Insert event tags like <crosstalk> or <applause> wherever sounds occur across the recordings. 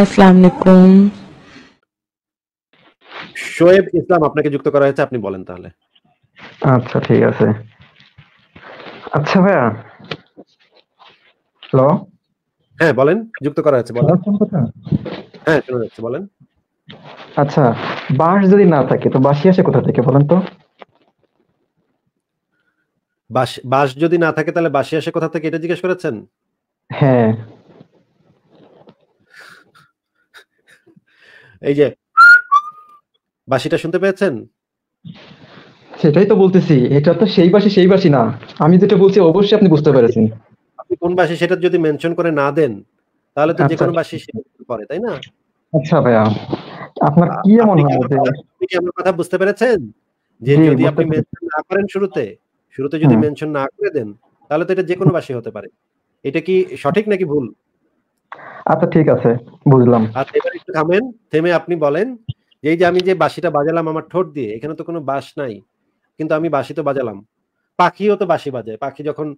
আসসালামু শোয়েব ইসলাম আপনাকে যুক্ত করা হয়েছে আপনি বলেন তাহলে আচ্ছা ঠিক আছে আচ্ছা ভাইয়া হ্যালো হ্যাঁ বলেন যুক্ত করা হয়েছে বলেন হ্যাঁ শোনা যাচ্ছে বলেন আচ্ছা বাস যদি না থাকে তো বাসি আসে কোথা থেকে বলেন তো বাস বাস যদি না থাকে তাহলে বাসি আসে কোথা থেকে এটা জিজ্ঞেস করেছেন হ্যাঁ এই যে বাসিটা শুনতে পেয়েছেন সেটাই তো বলতেছি এটা তো সেই বাসি সেই বাসি না আমি যেটা বলছি অবশ্যই আপনি বুঝতে পেরেছেন আপনি কোন বাসি সেটা যদি মেনশন করে না দেন তাহলে তো যে কোনো আচ্ছা। বাসি করে তাই না আচ্ছা ভাইয়া আপনার কি এমন হয় যে আমার কথা বুঝতে পেরেছেন যে যদি আপনি মেনশন না করেন শুরুতে শুরুতে যদি মেনশন না করে দেন তাহলে তো এটা যে কোনো বাসি হতে পারে এটা কি সঠিক নাকি ভুল আচ্ছা ঠিক আছে বুঝলাম আচ্ছা এবার একটু থামেন থেমে আপনি বলেন এই যে আমি যে বাঁশিটা বাজালাম আমার ঠোঁট দিয়ে এখানে তো কোনো বাঁশ নাই কিন্তু আমি বাঁশি তো বাজালাম পাখিও তো বাঁশি বাজায় পাখি যখন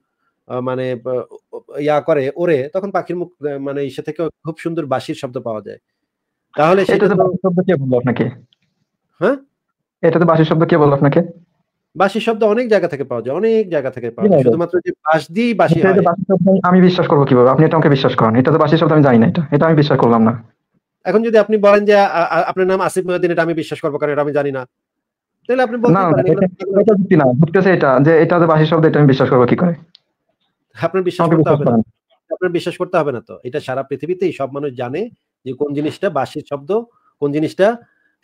মানে ইয়া করে ওরে তখন পাখির মুখ মানে ইসে থেকে খুব সুন্দর বাঁশির শব্দ পাওয়া যায় তাহলে সেটা তো শব্দ কে বললো আপনাকে হ্যাঁ এটা তো বাঁশির শব্দ কে বললো আপনাকে হ্যাঁ? বাসি শব্দ অনেক জায়গা থেকে পাওয়া যায় অনেক জায়গা থেকে পাওয়া যায় শুধুমাত্র যে বাস বাসি আমি বিশ্বাস করবো কিভাবে আপনি এটা আমাকে বিশ্বাস করেন এটা তো বাসি শব্দ আমি জানি না এটা এটা আমি বিশ্বাস করলাম না এখন যদি আপনি বলেন যে আপনার নাম আসিফ মহিউদ্দিন এটা আমি বিশ্বাস করবো কারণ এটা আমি জানি না তাহলে আপনি বলতে পারেন এটা যুক্তি না বুঝতেছে এটা যে এটা তো বাসি শব্দ এটা আমি বিশ্বাস করবো কি করে আপনার বিশ্বাস করতে হবে না আপনার বিশ্বাস করতে হবে না তো এটা সারা পৃথিবীতেই সব মানুষ জানে যে কোন জিনিসটা বাসির শব্দ কোন জিনিসটা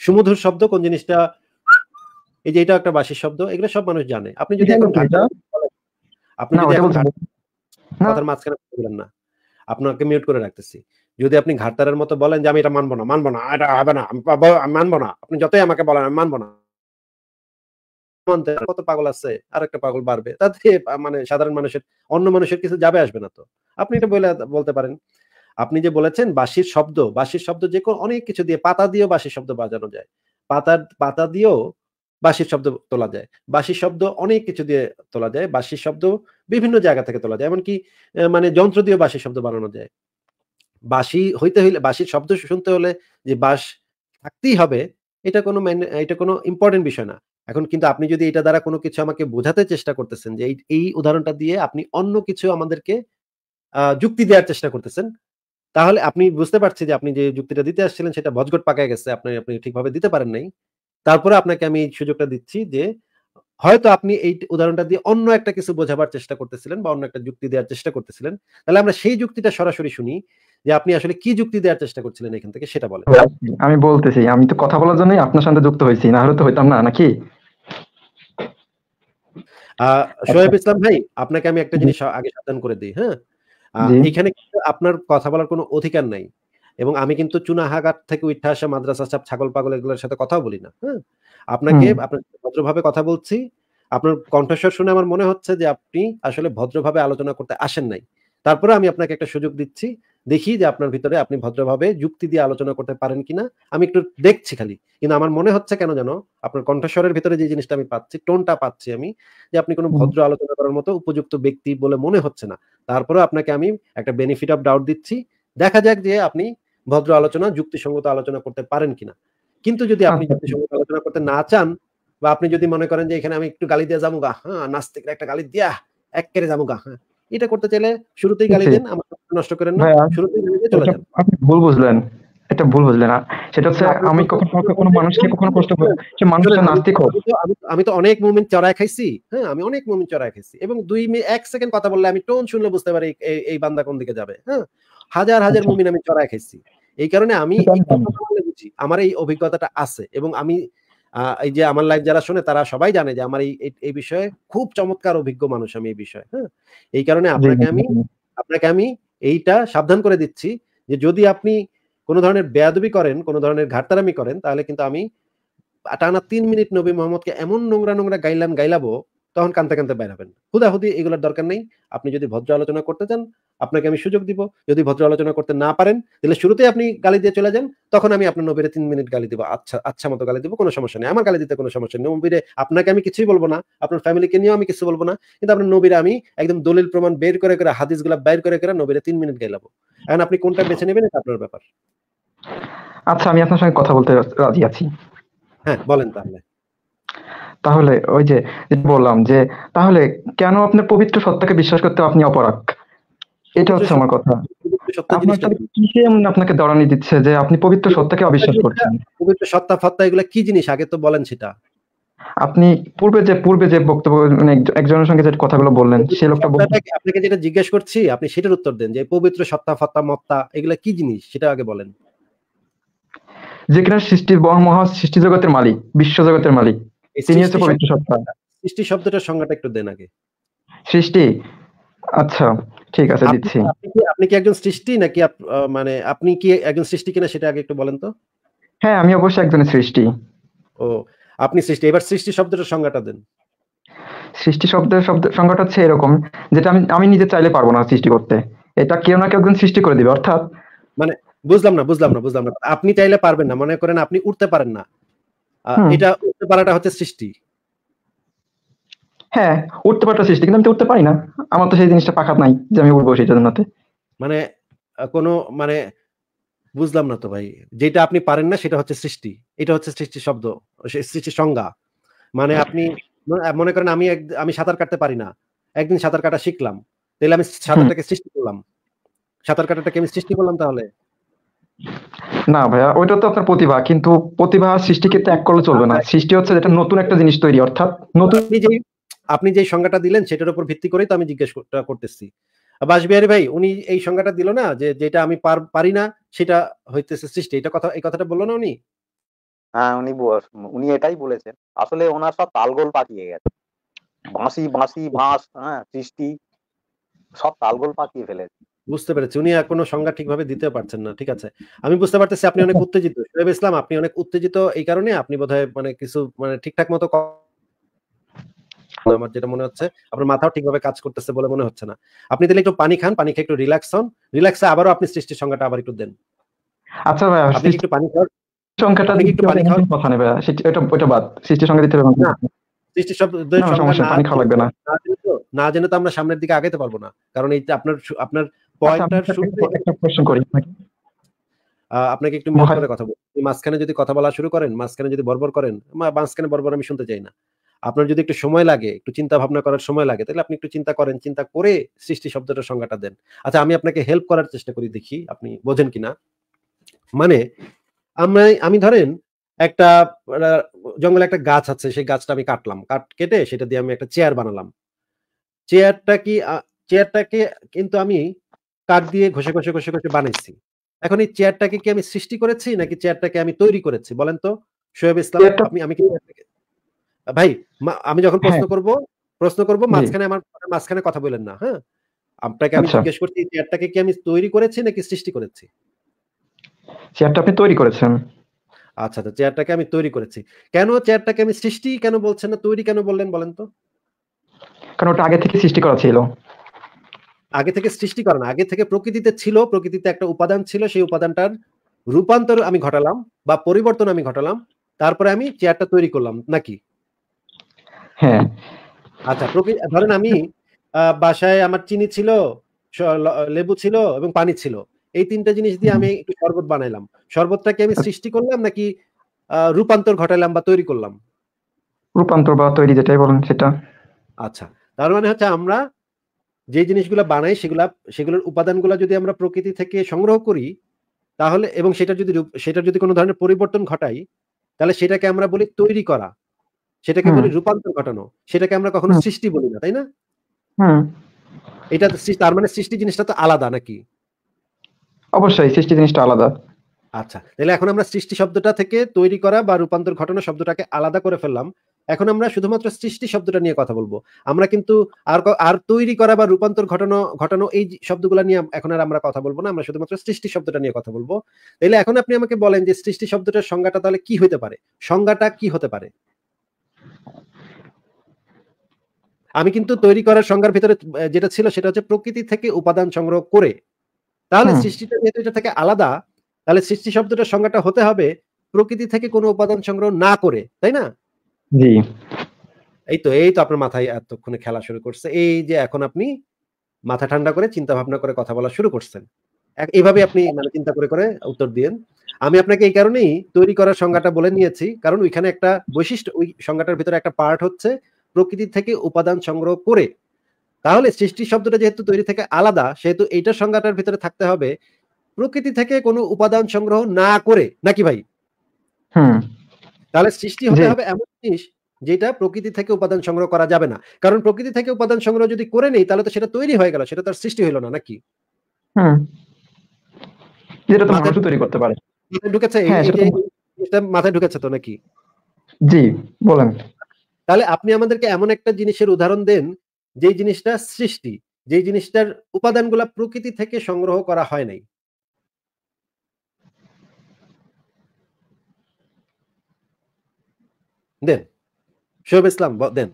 সুমধুর শব্দ কোন জিনিসটা এই যে এটা একটা বাসির শব্দ এগুলো সব মানুষ জানে আপনি যদি এখন কথার মাঝখানে বলেন না আপনাকে মিউট করে রাখতেছি যদি আপনি ঘাটতারের মতো বলেন যে আমি এটা মানবো না মানবো না এটা হবে না মানবো না আপনি যতই আমাকে বলেন আমি মানবো না কত পাগল আছে আর একটা পাগল বাড়বে তাতে মানে সাধারণ মানুষের অন্য মানুষের কিছু যাবে আসবে না তো আপনি এটা বলে বলতে পারেন আপনি যে বলেছেন বাসির শব্দ বাসির শব্দ যে অনেক কিছু দিয়ে পাতা দিয়েও বাসির শব্দ বাজানো যায় পাতা পাতা দিয়েও বাঁশির শব্দ তোলা যায় বাঁশির শব্দ অনেক কিছু দিয়ে তোলা যায় বাঁশির শব্দ বিভিন্ন জায়গা থেকে তোলা যায় এমনকি মানে যন্ত্র দিয়ে বাঁশির শব্দ বানানো যায় বাঁশি হইতে হইলে বাঁশির শব্দ শুনতে হলে যে বাঁশ থাকতেই হবে এটা কোনো এটা কোনো ইম্পর্টেন্ট বিষয় না এখন কিন্তু আপনি যদি এটা দ্বারা কোনো কিছু আমাকে বোঝাতে চেষ্টা করতেছেন যে এই উদাহরণটা দিয়ে আপনি অন্য কিছু আমাদেরকে যুক্তি দেওয়ার চেষ্টা করতেছেন তাহলে আপনি বুঝতে পারছি যে আপনি যে যুক্তিটা দিতে আসছিলেন সেটা ভজগট পাকায় গেছে আপনি আপনি ঠিকভাবে দিতে পারেন নাই তারপরে আপনাকে আমি এই সুযোগটা দিচ্ছি যে হয়তো আপনি এই উদাহরণটা দিয়ে অন্য একটা কিছু বোঝাবার চেষ্টা করতেছিলেন বা অন্য একটা যুক্তি দেওয়ার চেষ্টা করতেছিলেন তাহলে আমরা সেই যুক্তিটা সরাসরি শুনি যে আপনি আসলে কি যুক্তি দেওয়ার চেষ্টা করছিলেন এখান থেকে সেটা বলেন আমি বলতেছি আমি তো কথা বলার জন্যই আপনার সাথে যুক্ত হয়েছি না হলে তো হইতাম না নাকি আচ্ছা। ইসলাম ভাই আপনাকে আমি একটা জিনিস আগে সাবধান করে দিই হ্যাঁ এখানে আপনার কথা বলার কোনো অধিকার নাই এবং আমি কিন্তু চুনাহাগার থেকে উঠে আসা মাদ্রাসা সাহেব ছাগল পাগল এগুলোর সাথে কথা বলি না হ্যাঁ আপনাকে আপনার ভদ্রভাবে কথা বলছি আপনার কণ্ঠস্বর শুনে আমার মনে হচ্ছে যে আপনি আসলে ভদ্রভাবে আলোচনা করতে আসেন নাই তারপরে আমি আপনাকে একটা সুযোগ দিচ্ছি দেখি যে আপনার ভিতরে আপনি ভদ্রভাবে যুক্তি দিয়ে আলোচনা করতে পারেন কিনা আমি একটু দেখছি খালি কিন্তু আমার মনে হচ্ছে কেন জানো আপনার কণ্ঠস্বরের ভিতরে যে জিনিসটা আমি পাচ্ছি টোনটা পাচ্ছি আমি যে আপনি কোনো ভদ্র আলোচনা করার মতো উপযুক্ত ব্যক্তি বলে মনে হচ্ছে না তারপরে আপনাকে আমি একটা বেনিফিট অফ ডাউট দিচ্ছি দেখা যাক যে আপনি ভদ্র আলোচনা যুক্তিসঙ্গত আলোচনা করতে পারেন কিনা কিন্তু যদি আপনি আচ্ছা। যুক্তিসঙ্গত আলোচনা করতে না চান বা আপনি যদি মনে করেন যে এখানে আমি একটু গালি দিয়ে গা হ্যাঁ নাস্তিক একটা গালি দিয়া এক কেড়ে গা হ্যাঁ এটা করতে চাইলে শুরুতেই গালি দেন আমার নষ্ট করেন না শুরুতেই গালি দিয়ে চলে আচ্ছা, যান আপনি ভুল বুঝলেন এটা ভুল বুঝলেন সেটা হচ্ছে আমি কখনো কোনো মানুষকে কখনো কষ্ট সে নাস্তিক হোক আমি তো অনেক মুভমেন্ট চড়ায় খাইছি হ্যাঁ আমি অনেক মুভমেন্ট চড়ায় খাইছি এবং দুই এক সেকেন্ড কথা বললে আমি টোন শুনলে বুঝতে পারি এই বান্দা কোন দিকে যাবে হ্যাঁ হাজার হাজার আচ্ছা। মুমিন আমি চড়ায় খেয়েছি এই কারণে আমি বুঝি আমার এই অভিজ্ঞতাটা আছে এবং আমি এই যে আমার লাইফ যারা শুনে তারা সবাই জানে যে আমার এই এই বিষয়ে খুব চমৎকার অভিজ্ঞ মানুষ আমি এই বিষয়ে হ্যাঁ এই কারণে আপনাকে আমি আপনাকে আমি এইটা সাবধান করে দিচ্ছি যে যদি আপনি কোনো ধরনের বেয়াদবি করেন কোনো ধরনের ঘাটতারামি করেন তাহলে কিন্তু আমি টানা তিন মিনিট নবী মোহাম্মদকে এমন নোংরা নোংরা গাইলাম গাইলাবো তখন কানতে কানতে বাইরাবেন হুদাহুদি এগুলোর দরকার নেই আপনি যদি ভদ্র আলোচনা করতে চান আপনাকে আমি সুযোগ দিব যদি ভদ্র আলোচনা করতে না পারেন তাহলে শুরুতেই আপনি গালি দিয়ে চলে যান তখন আমি আপনার নবীরে তিন মিনিট গালি দিব আচ্ছা আচ্ছা মতো গালি দিব কোনো সমস্যা নেই আমার গালি দিতে কোনো সমস্যা নেই নবীরে আপনাকে আমি কিছুই বলবো না আপনার ফ্যামিলিকে নিয়েও আমি কিছু বলবো না কিন্তু আপনার নবীরে আমি একদম দলিল প্রমাণ বের করে করে হাদিস গুলা বের করে করে নবীরে তিন মিনিট গাইলাবো এখন আপনি কোনটা বেছে নেবেন এটা আপনার ব্যাপার আচ্ছা আমি আপনার সঙ্গে কথা বলতে রাজি আছি হ্যাঁ বলেন তাহলে তাহলে ওই যে বললাম যে তাহলে কেন আপনি পবিত্র সত্তাকে বিশ্বাস করতে আপনি অপরাগ এটা হচ্ছে আমার কথা কিসে আপনাকে দাঁড়ানি দিচ্ছে যে আপনি পবিত্র সত্তাকে অবিশ্বাস করছেন পবিত্র সত্তা ফত্তা এগুলো কি জিনিস আগে তো বলেন সেটা আপনি পূর্বে যে পূর্বে যে বক্তব্য মানে একজনের সঙ্গে যে কথাগুলো বললেন সে লোকটা আপনাকে যেটা জিজ্ঞেস করছি আপনি সেটার উত্তর দেন যে পবিত্র সত্তা ফত্তা মত্তা এগুলা কি জিনিস সেটা আগে বলেন যে কিনা সৃষ্টির মহা সৃষ্টি জগতের মালিক বিশ্ব জগতের মালিক পবিত্র সত্তা সৃষ্টি শব্দটার সংজ্ঞাটা একটু দেন আগে সৃষ্টি আচ্ছা ঠিক আছে দিচ্ছি আপনি কি একজন সৃষ্টি নাকি মানে আপনি কি একজন সৃষ্টি কিনা সেটা আগে একটু বলেন তো হ্যাঁ আমি অবশ্যই একজন সৃষ্টি ও আপনি সৃষ্টি এবার সৃষ্টি সংজ্ঞাটা দেন সৃষ্টি শব্দের শব্দ সংজ্ঞাটা হচ্ছে এরকম যেটা আমি আমি নিজে চাইলে পারবো না সৃষ্টি করতে এটা কেউ না কেউ একজন সৃষ্টি করে দিবে অর্থাৎ মানে বুঝলাম না বুঝলাম না বুঝলাম না আপনি চাইলে পারবেন না মনে করেন আপনি উঠতে পারেন না এটা উঠতে পারাটা হচ্ছে সৃষ্টি হ্যাঁ উঠতে পারাটা সৃষ্টি কিন্তু আমি তো উঠতে পারি না আমার তো সেই জিনিসটা পাখাত নাই যে আমি উঠবো সেই জন্যতে মানে কোনো মানে বুঝলাম না তো ভাই যেটা আপনি পারেন না সেটা হচ্ছে সৃষ্টি এটা হচ্ছে সৃষ্টি শব্দ সৃষ্টি সংজ্ঞা মানে আচ্ছা। আপনি মনে করেন আমি আমি সাঁতার কাটতে পারি না একদিন সাঁতার কাটা শিখলাম তাহলে আমি সাঁতারটাকে সৃষ্টি করলাম সাঁতার কাটাটাকে আমি সৃষ্টি করলাম তাহলে না ভাইয়া ওইটা তো আপনার প্রতিভা কিন্তু প্রতিভা সৃষ্টিকে ত্যাগ করলে চলবে না সৃষ্টি হচ্ছে যেটা নতুন একটা জিনিস তৈরি অর্থাৎ নতুন আপনি যে সংজ্ঞাটা দিলেন সেটার উপর ভিত্তি করেই তো আমি জিজ্ঞেস করতেছি বাসবিহারি ভাই উনি এই সংজ্ঞাটা দিল না যে যেটা আমি পারি না সেটা হইতেছে সৃষ্টি এটা কথা এই কথাটা বললো না উনি হ্যাঁ উনি উনি এটাই বলেছেন আসলে ওনার সব তালগোল পাকিয়ে গেছে বাঁশি বাঁশি বাঁশ হ্যাঁ সৃষ্টি সব তালগোল পাকিয়ে ফেলেছে বুঝতে পেরেছি উনি কোনো সংজ্ঞা ঠিকভাবে দিতে পারছেন না ঠিক আছে আমি বুঝতে পারতেছি আপনি অনেক উত্তেজিত সোহেব ইসলাম আপনি অনেক উত্তেজিত এই কারণে আপনি বোধহয় মানে কিছু মানে ঠিকঠাক মতো আমার যেটা মনে হচ্ছে আপনার মাথাও ঠিকভাবে কাজ করতেছে বলে মনে হচ্ছে না আপনি তাহলে একটু পানি খান পানি খেয়ে একটু রিল্যাক্স হন রিল্যাক্সে আবারও আপনি সৃষ্টির সংজ্ঞাটা আবার একটু দেন আচ্ছা ভাই আপনি একটু পানি খান সংখ্যাটা দিকে একটু পানি খাওয়ার কথা নেবে এটা ওটা বাদ সৃষ্টির সংখ্যা দিতে হবে না সৃষ্টি শব্দের সংখ্যা না না জেনে তো আমরা সামনের দিকে আগাইতে পারবো না কারণ এই আপনার আপনার আচ্ছা, পয়েন্টার শুরুতে একটা প্রশ্ন করি আপনাকে একটু মুখ করে কথা বলি মাঝখানে যদি কথা বলা শুরু করেন মাঝখানে যদি বরবর করেন মাঝখানে বরবর আমি শুনতে চাই না আপনার যদি একটু সময় লাগে একটু চিন্তা ভাবনা করার সময় লাগে তাহলে আপনি একটু চিন্তা করেন চিন্তা করে সৃষ্টি শব্দটা সংজ্ঞাটা দেন আচ্ছা আমি আপনাকে হেল্প করার চেষ্টা করি দেখি আপনি বোঝেন কিনা মানে আমরা আমি ধরেন একটা জঙ্গলে একটা গাছ আছে সেই গাছটা আমি কাটলাম কাট কেটে সেটা দিয়ে আমি একটা চেয়ার বানালাম চেয়ারটা কি চেয়ারটাকে কিন্তু আমি কাঠ দিয়ে ঘষে ঘষে ঘষে ঘষে বানাইছি এখন এই চেয়ারটাকে কি আমি সৃষ্টি করেছি নাকি চেয়ারটাকে আমি তৈরি করেছি বলেন তো সোহেব ইসলাম আমি আমি কি ভাই আমি যখন প্রশ্ন হ্যাঁ। করব প্রশ্ন করব মাঝখানে আমার মাঝখানে কথা বলেন না হ্যাঁ আপনাকে আমি আচ্ছা। জিজ্ঞেস করছি চেয়ারটাকে কি আমি তৈরি করেছি নাকি সৃষ্টি করেছি চেয়ারটা আপনি তৈরি করেছেন আচ্ছা আচ্ছা চেয়ারটাকে আমি তৈরি করেছি কেন চেয়ারটাকে আমি সৃষ্টি কেন বলছেন না তৈরি কেন বললেন বলেন তো কারণ ওটা আগে থেকে সৃষ্টি করা ছিল আগে থেকে সৃষ্টি করে না আগে থেকে প্রকৃতিতে ছিল প্রকৃতিতে একটা উপাদান ছিল সেই উপাদানটার রূপান্তর আমি ঘটালাম বা পরিবর্তন আমি ঘটালাম তারপরে আমি চেয়ারটা তৈরি করলাম নাকি হ্যাঁ আচ্ছা ধরেন আমি বাসায় আমার চিনি ছিল লেবু ছিল এবং পানি ছিল এই তিনটা জিনিস দিয়ে আমি একটু শরবত বানাইলাম শরবতটাকে আমি সৃষ্টি করলাম নাকি রূপান্তর ঘটালাম বা তৈরি করলাম রূপান্তর বা তৈরি যেটাই বলেন সেটা আচ্ছা তার মানে হচ্ছে আমরা যে জিনিসগুলো বানাই সেগুলা সেগুলোর উপাদানগুলো যদি আমরা প্রকৃতি থেকে সংগ্রহ করি তাহলে এবং সেটা যদি সেটা যদি কোনো ধরনের পরিবর্তন ঘটাই তাহলে সেটাকে আমরা বলি তৈরি করা সেটাকে বলি রূপান্তর ঘটানো সেটাকে আমরা কখনো সৃষ্টি বলি না তাই না এটা তার মানে সৃষ্টি জিনিসটা তো আলাদা নাকি অবশ্যই সৃষ্টি জিনিসটা আলাদা আচ্ছা তাহলে এখন আমরা সৃষ্টি শব্দটা থেকে তৈরি করা বা রূপান্তর ঘটানো শব্দটাকে আলাদা করে ফেললাম এখন আমরা শুধুমাত্র সৃষ্টি শব্দটা নিয়ে কথা বলবো আমরা কিন্তু আর আর তৈরি করা বা রূপান্তর ঘটানো ঘটানো এই শব্দগুলো নিয়ে এখন আর আমরা কথা বলবো না আমরা শুধুমাত্র সৃষ্টি শব্দটা নিয়ে কথা বলবো তাহলে এখন আপনি আমাকে বলেন যে সৃষ্টি শব্দটার সংজ্ঞাটা তাহলে কি হতে পারে সংজ্ঞাটা কি হতে পারে আমি কিন্তু তৈরি করার সংজ্ঞার ভিতরে যেটা ছিল সেটা হচ্ছে প্রকৃতি থেকে উপাদান সংগ্রহ করে তাহলে সৃষ্টিটা যেহেতু এটা থেকে আলাদা তাহলে সৃষ্টি শব্দটার সংজ্ঞাটা হতে হবে প্রকৃতি থেকে কোনো উপাদান সংগ্রহ না করে তাই না জি এই তো এই তো আপনার মাথায় এতক্ষণে খেলা শুরু করছে এই যে এখন আপনি মাথা ঠান্ডা করে চিন্তা ভাবনা করে কথা বলা শুরু করছেন এইভাবে আপনি মানে চিন্তা করে করে উত্তর দিন আমি আপনাকে এই কারণেই তৈরি করার সংজ্ঞাটা বলে নিয়েছি কারণ ওইখানে একটা বৈশিষ্ট্য ওই সংজ্ঞাটার ভিতরে একটা পার্ট হচ্ছে প্রকৃতি থেকে উপাদান সংগ্রহ করে তাহলে সৃষ্টি শব্দটা যেহেতু তৈরি থেকে আলাদা সেহেতু এইটার সংজ্ঞাটার ভিতরে থাকতে হবে প্রকৃতি থেকে কোনো উপাদান সংগ্রহ না করে নাকি ভাই হ্যাঁ তাহলে সৃষ্টি হতে হবে এমন জিনিস যেটা প্রকৃতি থেকে উপাদান সংগ্রহ করা যাবে না কারণ প্রকৃতি থেকে উপাদান সংগ্রহ যদি করে নেই তাহলে তো সেটা তৈরি হয়ে গেল সেটা তার সৃষ্টি হলো না নাকি যেটা তো মানুষ তৈরি করতে পারে ঢুকেছে হ্যাঁ, মাথায় ঢুকেছে তো নাকি জি বলেন তাহলে আপনি আমাদেরকে এমন একটা জিনিসের উদাহরণ দেন যে জিনিসটা সৃষ্টি যে জিনিসটার উপাদানগুলা প্রকৃতি থেকে সংগ্রহ করা হয় নাই দেন শোয়েব ইসলাম দেন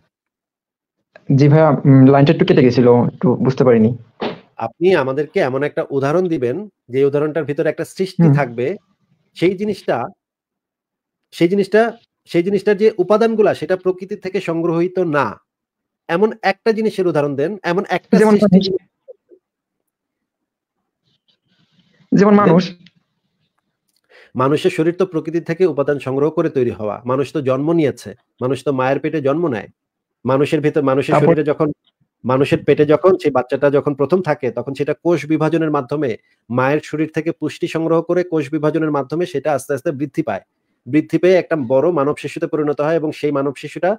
জি ভাইয়া লাইনটা একটু কেটে গেছিল একটু বুঝতে পারিনি আপনি আমাদেরকে এমন একটা উদাহরণ দিবেন যে উদাহরণটার ভিতরে একটা সৃষ্টি থাকবে সেই জিনিসটা সেই জিনিসটা সেই জিনিসটার যে উপাদানগুলো সেটা প্রকৃতি থেকে সংগ্রহিত না এমন একটা জিনিসের উদাহরণ দেন এমন একটা যেমন মানুষ মানুষের শরীর তো প্রকৃতি থেকে উপাদান সংগ্রহ করে তৈরি হওয়া মানুষ তো জন্ম নিয়েছে মানুষ তো মায়ের পেটে জন্ম নেয় মানুষের ভিতর মানুষের শরীরে যখন মানুষের পেটে যখন সেই বাচ্চাটা যখন প্রথম থাকে তখন সেটা কোষ বিভাজনের মাধ্যমে মায়ের শরীর থেকে পুষ্টি সংগ্রহ করে কোষ বিভাজনের মাধ্যমে সেটা আস্তে আস্তে বৃদ্ধি পায় বৃদ্ধি পেয়ে একটা বড় মানব শিশুতে পরিণত হয় এবং সেই মানব শিশুটা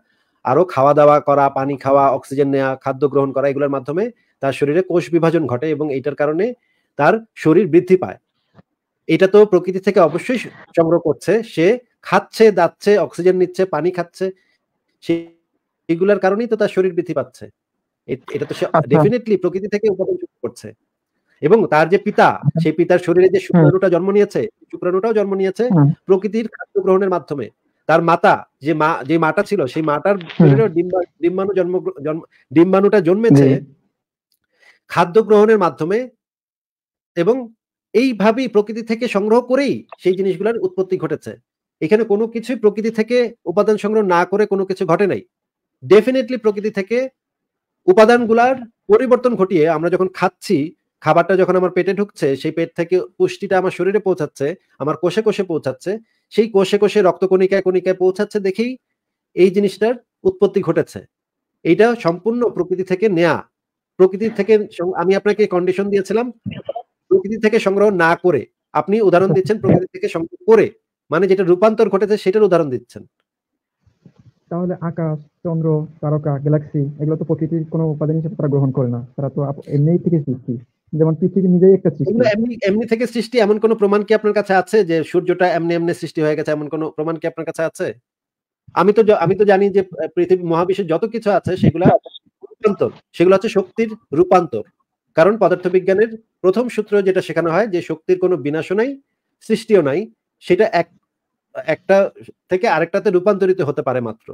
আরো খাওয়া দাওয়া করা পানি খাওয়া অক্সিজেন নেওয়া খাদ্য গ্রহণ করা এগুলোর মাধ্যমে তার শরীরে কোষ বিভাজন ঘটে এবং এইটার কারণে তার শরীর বৃদ্ধি পায় এটা তো প্রকৃতি থেকে অবশ্যই সংগ্রহ করছে সে খাচ্ছে দাচ্ছে অক্সিজেন নিচ্ছে পানি খাচ্ছে সেগুলোর কারণেই তো তার শরীর বৃদ্ধি পাচ্ছে এটা তো সে ডেফিনেটলি আচ্ছা। প্রকৃতি থেকে উপাদান করছে এবং তার যে পিতা সেই পিতার শরীরে যে শুক্রাণুটা জন্ম নিয়েছে শুক্রাণুটাও জন্ম নিয়েছে প্রকৃতির খাদ্য গ্রহণের মাধ্যমে তার মাতা যে মা যে মাটা ছিল সেই মাটার ডিম্বাণু জন্ম ডিম্বাণুটা জন্মেছে খাদ্য গ্রহণের মাধ্যমে এবং এইভাবেই প্রকৃতি থেকে সংগ্রহ করেই সেই জিনিসগুলোর উৎপত্তি ঘটেছে এখানে কোনো কিছুই প্রকৃতি থেকে উপাদান সংগ্রহ না করে কোনো কিছু ঘটে নাই ডেফিনেটলি প্রকৃতি থেকে উপাদানগুলার পরিবর্তন ঘটিয়ে আমরা যখন খাচ্ছি খাবারটা যখন আমার পেটে ঢুকছে সেই পেট থেকে পুষ্টিটা আমার শরীরে পৌঁছাচ্ছে আমার কোষে কোষে পৌঁছাচ্ছে সেই কোষে কোষে রক্ত কণিকায় কণিকায় পৌঁছাচ্ছে দেখেই এই জিনিসটার উৎপত্তি ঘটেছে এইটা সম্পূর্ণ প্রকৃতি থেকে নেয়া প্রকৃতি থেকে আমি আপনাকে কন্ডিশন দিয়েছিলাম প্রকৃতি থেকে সংগ্রহ না করে আপনি উদাহরণ দিচ্ছেন <laughs> প্রকৃতি থেকে সংগ্রহ করে মানে যেটা রূপান্তর ঘটেছে সেটার উদাহরণ দিচ্ছেন তাহলে আকাশ চন্দ্র তারকা গ্যালাক্সি এগুলো তো প্রকৃতির কোনো উপাদান হিসেবে তারা গ্রহণ করে না তারা তো এমনি থেকে সৃষ্টি যেমন পৃথিবী নিজেই একটা সৃষ্টি এমনি এমনি থেকে সৃষ্টি এমন কোনো প্রমাণ কি আপনার কাছে আছে যে সূর্যটা এমনি এমনি সৃষ্টি হয়ে গেছে এমন কোনো প্রমাণ কি আপনার কাছে আছে আমি তো আমি তো জানি যে পৃথিবী মহাবিশ্বের যত কিছু আছে সেগুলো রূপান্তর সেগুলো হচ্ছে শক্তির রূপান্তর কারণ পদার্থবিজ্ঞানের প্রথম সূত্র যেটা শেখানো হয় যে শক্তির কোনো বিনাশও নাই সৃষ্টিও নাই সেটা এক একটা থেকে আরেকটাতে রূপান্তরিত হতে পারে মাত্র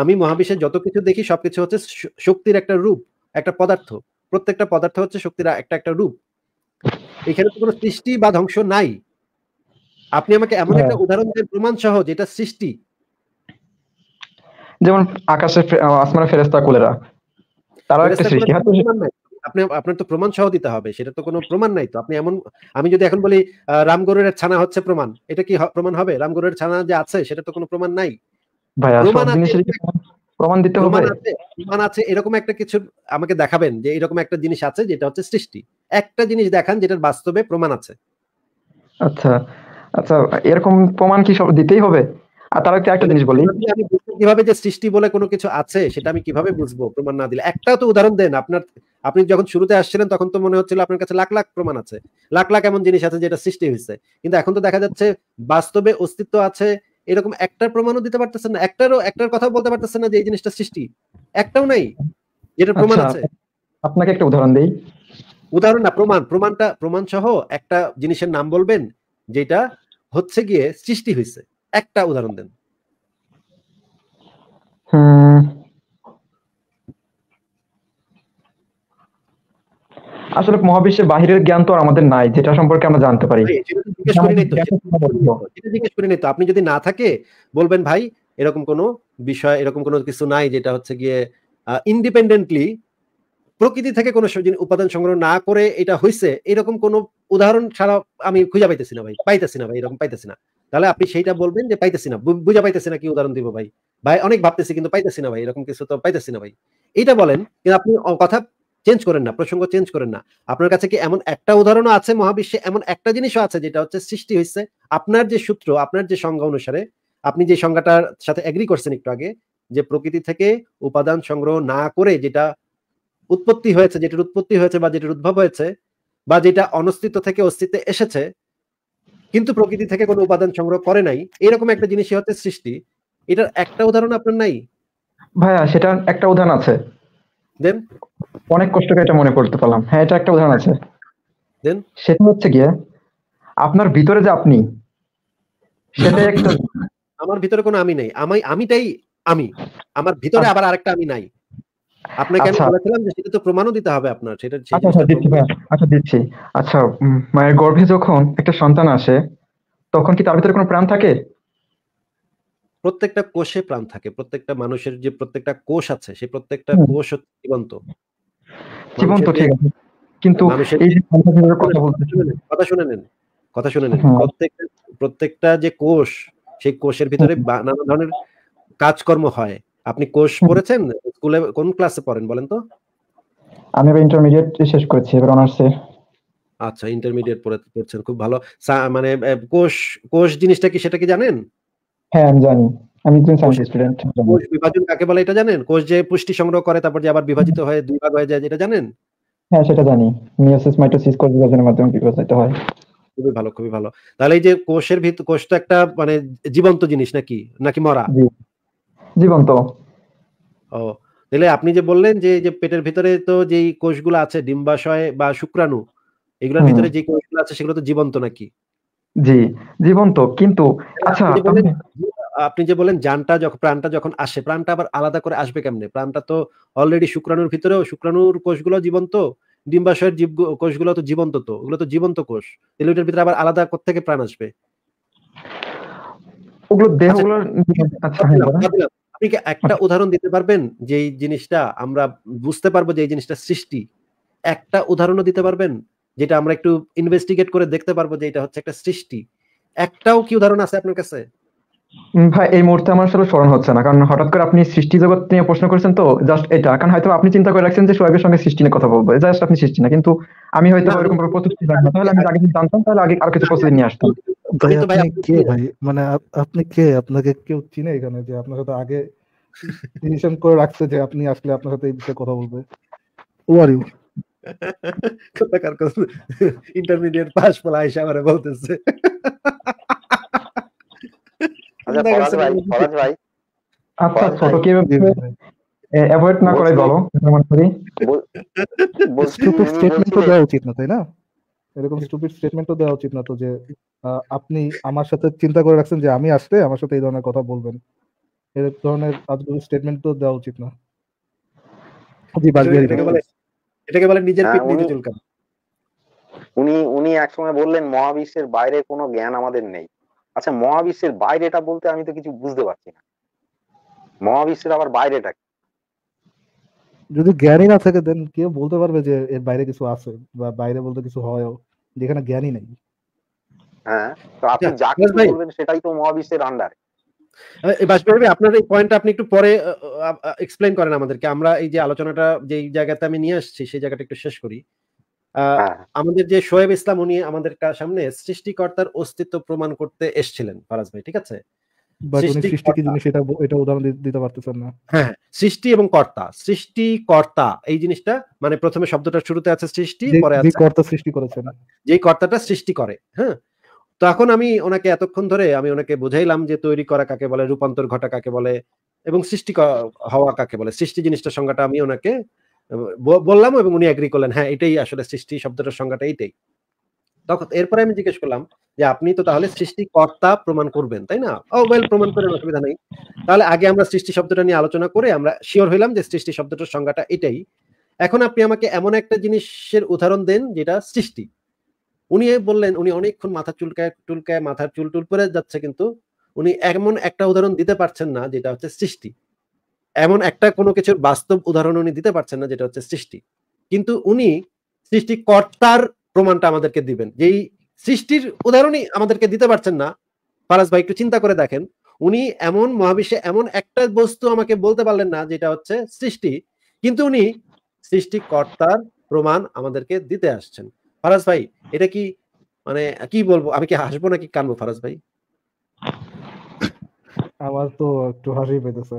আমি মহাবিশ্বে যত কিছু দেখি সবকিছু হচ্ছে শক্তির একটা রূপ একটা পদার্থ প্রত্যেকটা পদার্থ হচ্ছে শক্তির একটা একটা রূপ এখানে তো কোনো সৃষ্টি বা ধ্বংস নাই আপনি আমাকে এমন একটা হ্যাঁ। উদাহরণ দেন প্রমাণ সহ যেটা সৃষ্টি যেমন আকাশে আসমানে ফেরেস্তা কুলেরা তারাও একটা সৃষ্টি আপনি আপনার তো প্রমাণ সহ দিতে হবে সেটা তো কোনো প্রমাণ নাই তো আপনি এমন আমি যদি এখন বলি রামগরুরের ছানা হচ্ছে প্রমাণ এটা কি প্রমাণ হবে রামগরুরের ছানা যে আছে সেটা তো কোনো প্রমাণ নাই প্রমাণ দিতে হবে প্রমাণ আছে এরকম একটা কিছু আমাকে দেখাবেন যে এরকম একটা জিনিস আছে যেটা হচ্ছে সৃষ্টি একটা জিনিস দেখান যেটার বাস্তবে প্রমাণ আছে আচ্ছা আচ্ছা এরকম প্রমাণ কি সব দিতেই হবে আর তার একটা একটা জিনিস বলি কিভাবে যে সৃষ্টি বলে কোনো কিছু আছে সেটা আমি কিভাবে বুঝবো প্রমাণ না দিলে একটা তো উদাহরণ দেন আপনার আপনি যখন শুরুতে আসছিলেন তখন তো মনে হচ্ছিল আপনার কাছে লাখ লাখ প্রমাণ আছে লাখ লাখ এমন জিনিস আছে যেটা সৃষ্টি হয়েছে কিন্তু এখন তো দেখা যাচ্ছে বাস্তবে অস্তিত্ব আছে এরকম একটার প্রমাণও দিতে পারতেছেন না একটারও একটার কথা বলতে পারতেছেন না যে এই জিনিসটা সৃষ্টি একটাও নাই যেটা আচ্ছা, প্রমাণ আছে আপনাকে একটা উদাহরণ দেই উদাহরণ না প্রমাণ প্রমাণটা প্রমাণ সহ একটা জিনিসের নাম বলবেন যেটা হচ্ছে গিয়ে সৃষ্টি হয়েছে একটা উদাহরণ দেন আসলে মহাবিশ্বের বাহিরের জ্ঞান তো আমাদের নাই যেটা সম্পর্কে আমরা জানতে পারি জিজ্ঞেস করে নিত আপনি যদি না থাকে বলবেন ভাই এরকম কোন বিষয় এরকম কোন কিছু নাই যেটা হচ্ছে গিয়ে ইন্ডিপেন্ডেন্টলি প্রকৃতি থেকে কোনো উপাদান সংগ্রহ না করে এটা হয়েছে এরকম কোন উদাহরণ ছাড়া আমি খুঁজে পাইতেছি না ভাই পাইতেছি না ভাই এরকম পাইতেছি না তাহলে আপনি সেইটা বলবেন যে পাইতেছি না বুঝা পাইতেছি না কি উদাহরণ দিব ভাই ভাই অনেক ভাবতেছি কিন্তু পাইতেছি না ভাই এরকম কিছু তো পাইতেছি না ভাই এটা বলেন কিন্তু আপনি কথা চেঞ্জ করেন না প্রসঙ্গ চেঞ্জ করেন না আপনার কাছে কি এমন একটা উদাহরণও আছে মহাবিশ্বে এমন একটা জিনিসও আছে যেটা হচ্ছে সৃষ্টি হয়েছে আপনার যে সূত্র আপনার যে সংজ্ঞা অনুসারে আপনি যে সংজ্ঞাটার সাথে এগ্রি করছেন একটু আগে যে প্রকৃতি থেকে উপাদান সংগ্রহ না করে যেটা উৎপত্তি হয়েছে যেটার উৎপত্তি হয়েছে বা যেটার উদ্ভব হয়েছে বা যেটা অনস্তিত্ব থেকে অস্তিত্বে এসেছে কিন্তু প্রকৃতি থেকে কোনো উপাদান সংগ্রহ করে নাই এরকম একটা জিনিসই হচ্ছে সৃষ্টি এটার একটা উদাহরণ আপনার নাই ভাইয়া সেটা একটা উদাহরণ আছে দেন অনেক কষ্ট করে এটা মনে করতে পারলাম হ্যাঁ এটা একটা উদাহরণ আছে দেন সেটা হচ্ছে গিয়ে আপনার ভিতরে যে আপনি সেটা একটা আমার ভিতরে কোনো আমি নাই আমি আমিটাই আমি আমার ভিতরে আচ্ছা। আবার আরেকটা আমি নাই আপনাকে আমি আচ্ছা। বলেছিলাম যে সেটা তো প্রমাণও দিতে হবে আপনার সেটা আচ্ছা, আচ্ছা, আচ্ছা দিচ্ছি আচ্ছা দিচ্ছি আচ্ছা মায়ের গর্ভে যখন একটা সন্তান আসে তখন কি তার ভিতরে কোনো প্রাণ থাকে প্রত্যেকটা কোষে প্রাণ থাকে প্রত্যেকটা মানুষের যে প্রত্যেকটা কোষ আছে সেই প্রত্যেকটা কোষ জীবন্ত জীবন্ত ঠিক আছে কিন্তু এই যে কথা কথা শুনে নেন কথা শুনে নেন হ্যাঁ। প্রত্যেকটা প্রত্যেকটা যে কোষ সেই কোষের ভিতরে নানা ধরনের কাজকর্ম হয় আপনি কোর্স পড়েছেন স্কুলে কোন ক্লাসে পড়েন বলেন তো আমি ইন্টারমিডিয়েট শেষ করেছি এবার অনার্সে আচ্ছা ইন্টারমিডিয়েট পড়ে পড়ছেন খুব ভালো মানে কোষ কোষ জিনিসটা কি সেটা কি জানেন হ্যাঁ আমি জানি আমি একজন সায়েন্স স্টুডেন্ট কোষ বিভাজন কাকে বলে এটা জানেন কোষ যে পুষ্টি সংগ্রহ করে তারপর যে আবার বিভাজিত হয়ে দুই ভাগ হয়ে যায় এটা জানেন হ্যাঁ সেটা জানি মিয়োসিস মাইটোসিস কোষ বিভাজনের মাধ্যমে বিভাজিত হয় খুবই ভালো খুবই ভালো তাহলে এই যে কোষের ভিত কোষ তো একটা মানে জীবন্ত জিনিস নাকি নাকি মরা জীবন্ত ও তাহলে আপনি যে বললেন যে যে পেটের ভিতরে তো যেই কোষগুলো আছে ডিম্বাশয় বা শুক্রাণু এগুলোর ভিতরে যে কোষগুলো আছে সেগুলো তো জীবন্ত নাকি জি জীবন্ত কিন্তু আচ্ছা আপনি যে বলেন জানটা যখন প্রাণটা যখন আসে প্রাণটা আবার আলাদা করে আসবে কেমনে প্রাণটা তো অলরেডি শুক্রাণুর ভিতরেও শুক্রাণুর কোষগুলো জীবন্ত ডিম্বাশয়ের জীব কোষগুলো তো জীবন্ত তো ওগুলো তো জীবন্ত কোষ তাহলে ওটার ভিতরে আবার আলাদা থেকে প্রাণ আসবে ওগুলো আচ্ছা, দেহগুলোর আচ্ছা, আচ্ছা হ্যাঁ, আপনি কি একটা উদাহরণ দিতে পারবেন যে জিনিসটা আমরা বুঝতে পারবো যে এই জিনিসটা সৃষ্টি একটা উদাহরণও দিতে পারবেন যেটা আমরা একটু ইনভেস্টিগেট করে দেখতে পারবো যে এটা হচ্ছে একটা সৃষ্টি একটাও কি উদাহরণ আছে আপনার কাছে ভাই এই মুহূর্তে আমার আসলে স্মরণ হচ্ছে না কারণ হঠাৎ করে আপনি সৃষ্টি জগৎ নিয়ে প্রশ্ন করেছেন তো জাস্ট এটা কারণ হয়তো আপনি চিন্তা করে রাখছেন যে সোহাগের সঙ্গে সৃষ্টি নিয়ে কথা বলবো জাস্ট আপনি সৃষ্টি না কিন্তু আমি হয়তো এরকম ভাবে প্রস্তুতি না তাহলে আমি আগে জানতাম তাহলে আগে আরো কিছু প্রস্তুতি নিয়ে আসতাম ভাই আপনি কে ভাই মানে আপনি কে আপনাকে কেউ চিনে এখানে যে আপনার সাথে আগে ডিসিশন করে রাখছে যে আপনি আসলে আপনার সাথে এই বিষয়ে কথা বলবে ও আর ইউ ইন্টারমিডিয়েট পাস ফল আইসা আমারে বলতেছে আমার আচ্ছা, আচ্ছা, আচ্ছা, আপনি আমার সাথে চিন্তা করে রাখছেন যে আমি আসতে আমার সাথে এই ধরনের কথা বলবেন এই ধরনের স্টেটমেন্ট তো দেওয়া উচিত না এটাকে বলে নিজের হ্যাঁ, উনি উনি একসময় বললেন মহাবিশ্বের বাইরে কোনো জ্ঞান আমাদের নেই আচ্ছা মহাবিশ্বের বাইরেটা বলতে আমি তো কিছু বুঝতে পারছি না মহাবিশ্বের আবার বাইরেটা যদি জ্ঞানই না থাকে দেন কেউ বলতে পারবে যে এর বাইরে কিছু আছে বা বাইরে বলতে কিছু হয় যেখানে জ্ঞানই নেই আমরা এই যে আলোচনাটা যে জায়গাতে আমি নিয়ে আসছি সেই জায়গাটা একটু শেষ করি হ্যাঁ। আমাদের যে শোয়েব ইসলাম উনি আমাদের সামনে সৃষ্টিকর্তার অস্তিত্ব প্রমাণ করতে এসেছিলেন ফারাজ ভাই ঠিক আছে হ্যাঁ, হ্যাঁ, সৃষ্টি এবং কর্তা সৃষ্টিকর্তা এই জিনিসটা মানে প্রথমে শব্দটা শুরুতে আছে সৃষ্টি পরে আছে কর্তা সৃষ্টি করেছেন যে কর্তাটা সৃষ্টি করে হ্যাঁ তো এখন আমি ওনাকে এতক্ষণ ধরে আমি ওনাকে বুঝাইলাম যে তৈরি করা কাকে বলে রূপান্তর ঘটা কাকে বলে এবং সৃষ্টি হওয়া কাকে বলে সৃষ্টি জিনিসটা সংজ্ঞাটা আমি ওনাকে বললাম এবং উনি অ্যাগ্রি করলেন হ্যাঁ এটাই আসলে সৃষ্টি শব্দটার সংজ্ঞাটা এইটাই তখন এরপরে আমি জিজ্ঞেস করলাম যে আপনি তো তাহলে সৃষ্টিকর্তা প্রমাণ করবেন তাই না ও ওয়েল প্রমাণ করে অসুবিধা নেই তাহলে আগে আমরা সৃষ্টি শব্দটা নিয়ে আলোচনা করে আমরা শিওর হইলাম যে সৃষ্টি শব্দটার সংজ্ঞাটা এটাই এখন আপনি আমাকে এমন একটা জিনিসের উদাহরণ দেন যেটা সৃষ্টি উনি বললেন উনি অনেকক্ষণ মাথা চুলকায় টুলকায় মাথার চুল টুল করে যাচ্ছে কিন্তু উনি এমন একটা উদাহরণ দিতে পারছেন না যেটা হচ্ছে সৃষ্টি এমন একটা কোনো কিছুর বাস্তব উদাহরণ উনি দিতে পারছেন না যেটা হচ্ছে সৃষ্টি কিন্তু উনি সৃষ্টিকর্তার প্রমাণটা আমাদেরকে দিবেন যেই সৃষ্টির উদাহরণই আমাদেরকে দিতে পারছেন না ফারাজ ভাই একটু চিন্তা করে দেখেন উনি এমন মহাবিশ্বে এমন একটা বস্তু আমাকে বলতে পারলেন না যেটা হচ্ছে সৃষ্টি কিন্তু উনি সৃষ্টিকর্তার প্রমাণ আমাদেরকে দিতে আসছেন ফারাজ ভাই এটা কি মানে কি বলবো আমি কি হাসবো নাকি কানবো ফারাজ ভাই আমার তো একটু হাসি পেতেছে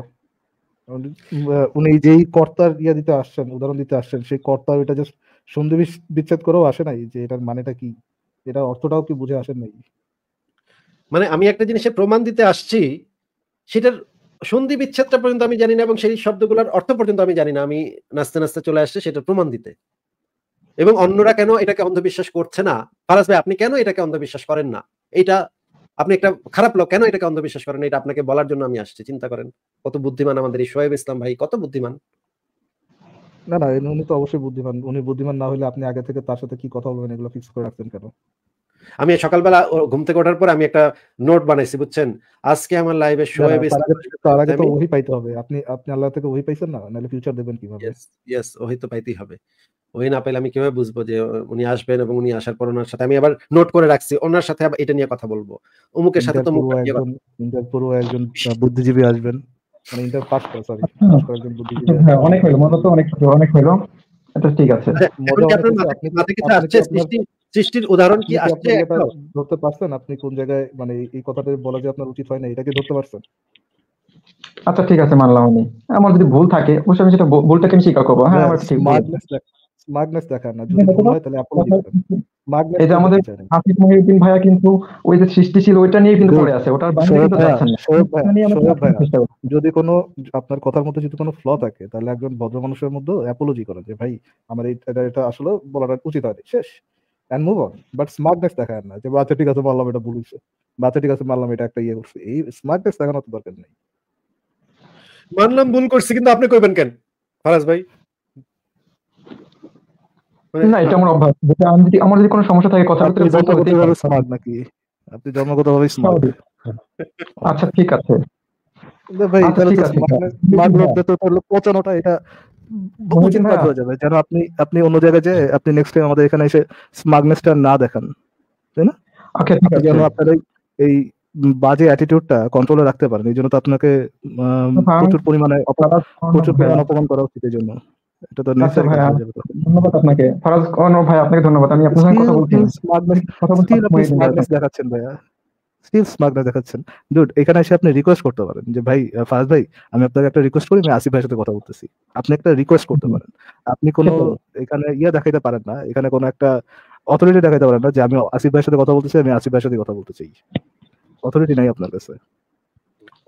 উনি যেই কর্তার ইয়া দিতে আসছেন উদাহরণ দিতে আসছেন সেই কর্তা এটা জাস্ট সন্ধি বিচ্ছেদ করেও আসে নাই যে এটার মানেটা কি এটার অর্থটাও কি বুঝে আসেন নাই মানে আমি একটা জিনিসের প্রমাণ দিতে আসছি সেটার সন্ধি বিচ্ছেদটা পর্যন্ত আমি জানি না এবং সেই শব্দগুলোর অর্থ পর্যন্ত আমি জানি না আমি নাচতে নাচতে চলে আসছে সেটা প্রমাণ দিতে এবং অন্যরা কেন এটাকে অন্ধবিশ্বাস করছে না ফারাজ ভাই আপনি কেন এটাকে অন্ধবিশ্বাস করেন না এটা আপনি একটা খারাপ লোক কেন এটাকে অন্ধবিশ্বাস করেন এটা আপনাকে বলার জন্য আমি আসছি চিন্তা করেন কত বুদ্ধিমান আমাদের এই শোয়েব ইসলাম ভাই কত বুদ্ধিমান না না উনি তো অবশ্যই বুদ্ধিমান উনি বুদ্ধিমান না হলে আপনি আগে থেকে তার সাথে কি কথা বলবেন এগুলো ফিক্স করে রাখতেন কেন আমি সকালবেলা ঘুম থেকে ওঠার পর আমি একটা নোট বানাইছি বুঝছেন আজকে আমার লাইভে শোয়েব তার আগে তো ওহি পাইতে হবে আপনি আপনি আল্লাহ থেকে ওহি পাইছেন না নাহলে ফিউচার দেবেন কিভাবে ইয়েস ওহি তো পাইতেই হবে ওই না পেলে আমি কিভাবে বুঝবো যে উনি আসবেন এবং উনি আসার পর ওনার সাথে আমি আবার নোট করে রাখছি ওনার সাথে এটা নিয়ে কথা বলবো অমুকের সাথে তো ইন্টারপুরও মানে হ্যাঁ। একজন বুদ্ধিজীবী আসবেন হ্যাঁ, আচ্ছা ঠিক আছে মানলাম আমি আমার যদি ভুল থাকে অবশ্যই আমি সেটা ভুলটাকে আমি স্বীকার করবো হ্যাঁ, হ্যাঁ মাগনাস দেখান না যদি হয় তাহলে অ্যাপোলো দেখবেন মাগনাস এটা আমাদের হাফিজ মহিউদ্দিন ভাইয়া কিন্তু ওই যে সৃষ্টিশীল ওইটা নিয়ে কিন্তু পড়ে আছে ওটার বাইরে কিন্তু যাচ্ছেন না যদি কোনো আপনার কথার মধ্যে যদি কোনো ফ্ল থাকে তাহলে একজন ভদ্র মানুষের মধ্যে অ্যাপোলজি করেন যে ভাই আমার এটা এটা আসলে বলাটা উচিত হয় শেষ and move on but smartness দেখায় না যে বাচ্চা ঠিক আছে মারলাম এটা বলিস বাচ্চা ঠিক আছে মারলাম এটা একটা ইয়ে করছে এই স্মার্টনেস দেখানোর দরকার নেই মানলাম ভুল করছি কিন্তু আপনি কইবেন কেন ফারাজ ভাই মানে না এটা আমার অভ্যাস যেটা আমি যদি আমার যদি কোনো সমস্যা থাকে কথা বলতে স্মার্ট নাকি আপনি স্মার্ট আচ্ছা ঠিক আছে ভাই আচ্ছা, তাহলে স্মার্ট হ্যাঁ। লোকদের তো পচানোটা এটা এখানে এসে না দেখান তাই না যেন আপনার এই বাজে অ্যাটিটিউডটা কন্ট্রোলে রাখতে পারেন এই জন্য তো আপনাকে হ্যাঁ। প্রচুর পরিমাণে প্রচুর পরিমাণে অপমান করা উচিত এই জন্য এটা তো আচ্ছা ভাই ধন্যবাদ আপনাকে ফরাজ ভাই আপনাকে ধন্যবাদ আমি আপনার সঙ্গে কথা বলছি দেখাচ্ছেন ভাইয়া দেখাচ্ছেন ডুড এখানে এসে আপনি রিকোয়েস্ট করতে পারেন যে ভাই ফার্স্ট ভাই আমি আপনাকে একটা রিকোয়েস্ট করি আমি আসিফ ভাইয়ের সাথে কথা বলতেছি আপনি একটা রিকোয়েস্ট করতে পারেন আপনি কোনো এখানে ইয়া দেখাইতে পারেন না এখানে কোনো একটা অথরিটি দেখাইতে পারেন না যে আমি আসিফ ভাইয়ের সাথে কথা বলতেছি আমি আসিফ ভাইয়ের সাথে কথা বলতে চাই অথরিটি নাই আপনার কাছে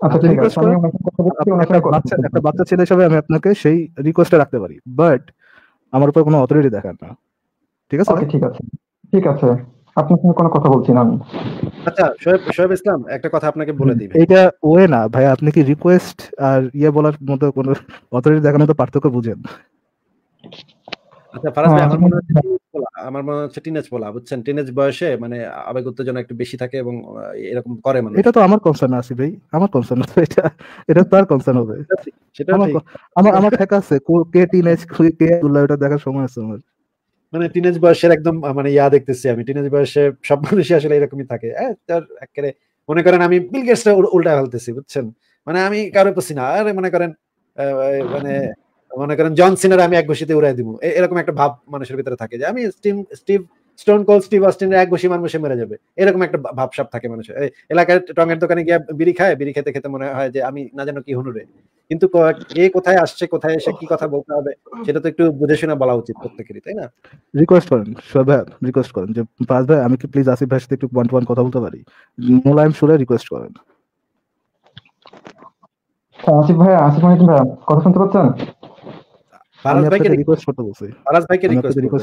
আচ্ছা, একটা বাচ্চা ছেলে হিসেবে আমি আপনাকে সেই রিকোয়েস্টটা রাখতে পারি বাট আমার উপর কোনো অথরিটি দেখান না ঠিক আছে ঠিক আছে ঠিক আছে আপনার সঙ্গে কোনো কথা বলছি না আমি আচ্ছা শোয়েব শোয়েব ইসলাম একটা কথা আপনাকে বলে দিবে এটা ওয়ে না ভাই আপনি কি রিকোয়েস্ট আর ইয়ে বলার মতো কোনো অথরিটি দেখার তো পার্থক্য বুঝেন আচ্ছা ফারাজ ভাই হ্যাঁ, হ্যাঁ। আমার মনে হচ্ছে আমার মনে হচ্ছে টিনেজ বুঝছেন টিনেজ বয়সে মানে আবেগ উত্তেজনা একটু বেশি থাকে এবং এরকম করে মানে এটা তো আমার কনসার্ন আছে ভাই আমার কনসার্ন আছে এটা এটা আর কনসার্ন হবে সেটা আমার আমার আছে কে টিনেজ কে এটা দেখার সময় আছে আমার মানে টিনেজ বয়সের একদম মানে ইয়া দেখতেছি আমি টিনেজ বয়সে সব মানুষই আসলে এরকমই থাকে তার একেবারে মনে করেন আমি বিল গেটসটা উল্টা ফেলতেছি বুঝছেন মানে আমি কারো পাচ্ছি না আরে মনে করেন মানে মনে করেন জন সিনার আমি এক ঘুষিতে উড়াই দিব এরকম একটা ভাব মানুষের ভিতরে থাকে যে আমি স্টিম স্টিভ স্টোন কোল স্টিভ অস্টিনের এক ঘুষি মানুষে মেরে যাবে এরকম একটা ভাবসাপ থাকে মানুষের এলাকায় টঙের দোকানে গিয়ে বিড়ি খায় বিড়ি খেতে খেতে মনে হয় যে আমি না জানো কি হনুরে কিন্তু কে কোথায় আসছে কোথায় এসে কি কথা বলতে হবে সেটা তো একটু বুঝে শুনে বলা উচিত প্রত্যেকেরই তাই না রিকোয়েস্ট করেন সবাই রিকোয়েস্ট করেন যে পাঁচ ভাই আমি কি প্লিজ আসিফ ভাই সাথে একটু ওয়ান টু ওয়ান কথা বলতে পারি মোলায়েম সুরে রিকোয়েস্ট করেন আমি আসিফ ভাইয়ের সাথে ওয়ান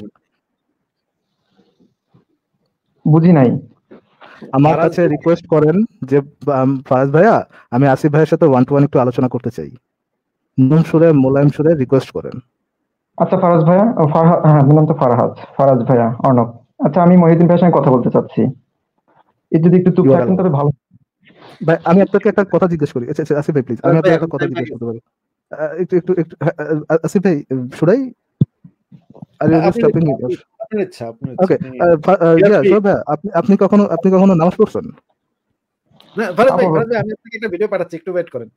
টু ওয়ান একটু আলোচনা করতে চাই নুন সুরে মোলায়েম সুরে রিকোয়েস্ট করেন আচ্ছা ফারাজ ভাইয়া হ্যাঁ তো ফারাহাজ ফারাজ ভাইয়া অর্ণব আচ্ছা আমি মহিদিন ভাইয়ের সঙ্গে কথা বলতে চাচ্ছি এই যদি একটু চুপ থাকেন তবে ভালো ভাই আমি আপনাকে একটা কথা জিজ্ঞেস করি আচ্ছা, আচ্ছা আসিফ ভাই প্লিজ আমি আপনাকে একটা কথা জিজ্ঞেস করতে পারি একটু একটু একটু হ্যাঁ, আসিফ ভাই শুনাই আপনি কখনো আপনি কখনো নামাজ পড়ছেন না ভাই ভাই আমি আপনাকে একটা ভিডিও পাঠাচ্ছি একটু ওয়েট করেন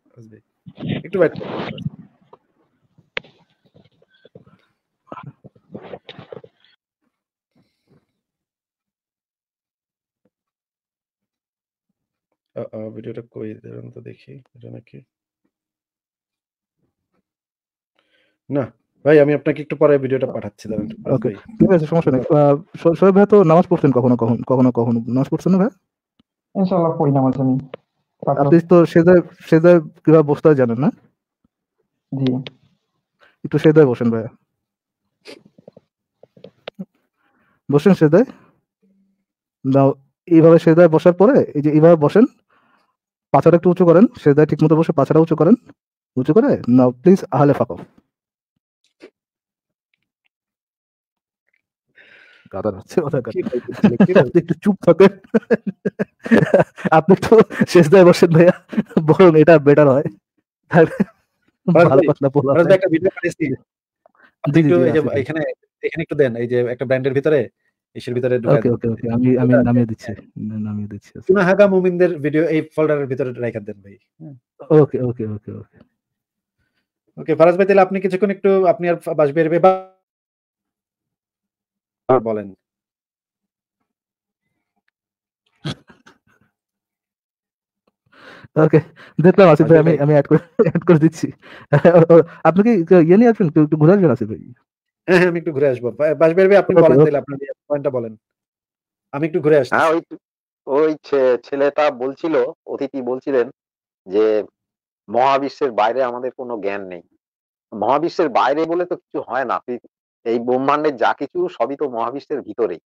একটু ওয়েট করেন ভিডিওটা কই ধরেন তো দেখি এটা নাকি না ভাই আমি আপনাকে একটু পরে ভিডিওটা পাঠাচ্ছি দাঁড়ান ওকে ঠিক আছে সমস্যা নেই সবাই ভাই তো নামাজ পড়ছেন কখনো কখনো কখনো কখনো নামাজ পড়ছেন না ভাই ইনশাআল্লাহ পড়ি নামাজ আমি আপনি তো সেজায় সেজায় কিভাবে বসতে জানেন না জি একটু সেদায় বসেন ভাই বসেন সেদায় দাও এইভাবে সেদায় বসার পরে এই যে এইভাবে বসেন পাছাটা একটু উঁচু করেন সেজদায় ঠিক মতো বসে পাছাটা উঁচু করেন উঁচু করে না প্লিজ আহলে ফাঁকো <laughs> একটু চুপ থাকেন আপনি তো শেষদায় বসেন ভাইয়া বরং এটা বেটার হয় ভালো এখানে এখানে একটু দেন এই যে একটা ব্র্যান্ডের ভিতরে ইসের ভিতরে হ্যাঁ। আচ্ছা। মুমিনদের ভিডিও এই ফোল্ডারের ভিতরে দেন ভাই হ্যাঁ। ওকে ওকে ওকে ওকে ওকে ফারাজ ভাই তাহলে আপনি কিছুক্ষণ একটু আপনি আর বলেন ওকে দেখলাম আসিফ ভাই আমি আমি অ্যাড করে অ্যাড <laughs> করে দিচ্ছি আপনি কি ইয়ে নিয়ে আসবেন একটু ঘুরে আসবেন আসিফ ভাই হ্যাঁ হ্যাঁ আমি একটু ঘুরে আসবো বাসবির ভাই আপনি আচ্ছা, বলেন তাহলে আপনার পয়েন্টটা বলেন আমি একটু ঘুরে আসছি হ্যাঁ ওই ওই ছেলেটা বলছিল অতিথি বলছিলেন যে মহাবিশ্বের বাইরে আমাদের কোনো জ্ঞান নেই মহাবিশ্বের বাইরে বলে তো কিছু হয় না এই ব্রহ্মাণ্ডের যা কিছু সবই তো মহাবিশ্বের ভিতরেই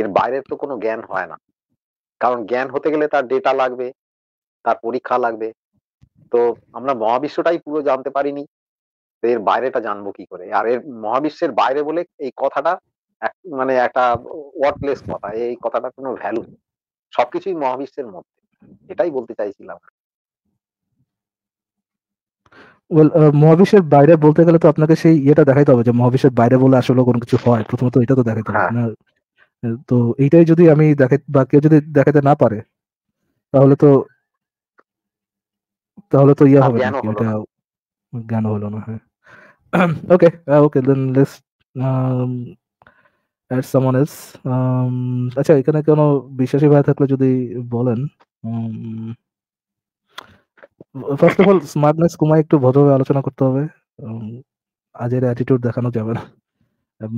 এর বাইরের তো কোনো জ্ঞান হয় না কারণ জ্ঞান হতে গেলে তার ডেটা লাগবে তার পরীক্ষা লাগবে তো আমরা মহাবিশ্বটাই পুরো জানতে পারিনি এর বাইরেটা জানবো কি করে আর এর মহাবিশ্বের বাইরে বলে এই কথাটা মানে একটা ওয়ার্ডলেস কথা এই কথাটা কোনো ভ্যালু নেই সবকিছুই মহাবিশ্বের মধ্যে এটাই বলতে চাইছিলাম মহাবিশ্বের বাইরে বলতে গেলে তো আপনাকে সেই ইয়েটা দেখাইতে হবে যে মহাবিশ্বের বাইরে বলে আসলে কোনো কিছু হয় প্রথমত এটা তো দেখাইতে হবে হ্যাঁ। না তো এইটাই যদি আমি দেখাই বা কেউ যদি দেখাতে না পারে তাহলে তো তাহলে তো ইয়ে হবে জ্ঞান হলো না হ্যাঁ <clears throat> okay, uh, okay, then let's um, add someone else. Um, আচ্ছা এখানে কোনো বিশ্বাসী ভাই থাকলে যদি বলেন ফার্স্ট অফ অল স্মার্টনেস কমায় একটু ভদ্রভাবে আলোচনা করতে হবে আজের অ্যাটিটিউড দেখানো যাবে না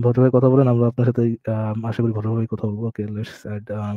ভদ্রভাবে কথা বলেন আমরা আপনার সাথে আশা করি ভদ্রভাবে কথা বলবো ওকে লেটস অ্যাড